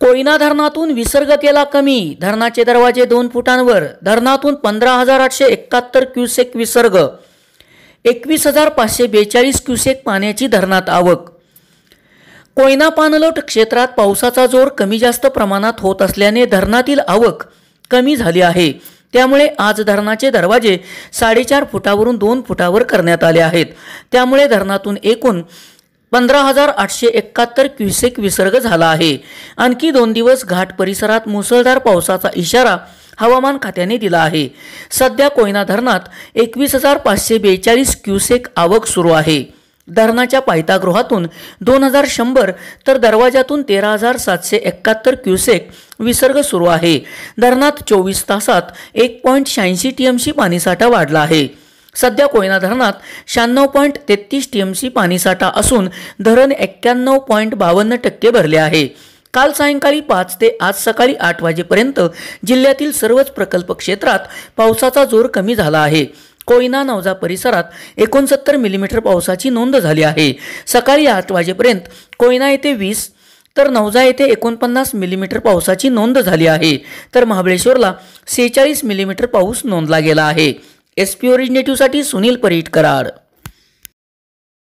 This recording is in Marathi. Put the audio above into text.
कोयना धरणातून विसर्ग केला कमी धरणाचे दरवाजे दोन फुटांवर धरणातून पंधरा हजार आठशे एकाहत्तर क्युसेक विसर्ग एकवीस हजार पाचशे बेचाळीस क्युसेक पाण्याची धरणात आवक कोयना पानलोट क्षेत्रात पावसाचा जोर कमी जास्त प्रमाणात होत असल्याने धरणातील आवक कमी झाली आहे त्यामुळे आज धरणाचे दरवाजे साडेचार फुटावरून दोन फुटावर करण्यात आले आहेत त्यामुळे धरणातून एकूण पंधरा हजार आठशे एकाहत्तर क्युसेक विसर्ग झाला आहे आणखी दोन दिवस घाट परिसरात मुसळधार पावसाचा इशारा हवामान खात्याने दिला आहे सध्या कोयना धरणात एकवीस हजार पाचशे बेचाळीस क्युसेक आवक सुरू आहे धरणाच्या पायतागृहातून दोन हजार शंभर तर दरवाजातून तेरा हजार सातशे एकाहत्तर क्युसेक विसर्ग सुरू आहे धरणात चोवीस तासात एक पॉईंट शहाऐंशी टी एमशी पाणीसाठा वाढला आहे सध्या कोयना धरणात शहाण्णव पॉईंट तेहतीस टी एम सी पाणीसाठा असून धरण एक्क्याण्णव पॉईंट बावन्न टक्के भरले आहे काल सायंकाळी पाच ते आज सकाळी आठ वाजेपर्यंत जिल्ह्यातील सर्वच प्रकल्प क्षेत्रात पावसाचा जोर कमी झाला आहे कोयना नवजा परिसरात एकोणसत्तर मिलीमीटर पावसाची नोंद झाली आहे सकाळी आठ वाजेपर्यंत कोयना येथे वीस तर नवजा येथे एकोणपन्नास मिलीमीटर पावसाची नोंद झाली आहे तर महाबळेश्वरला सेहेचाळीस मिलीमीटर पाऊस नोंदला गेला आहे एस पी ओरिजिनेटिव्हसाठी सुनील परीट कराड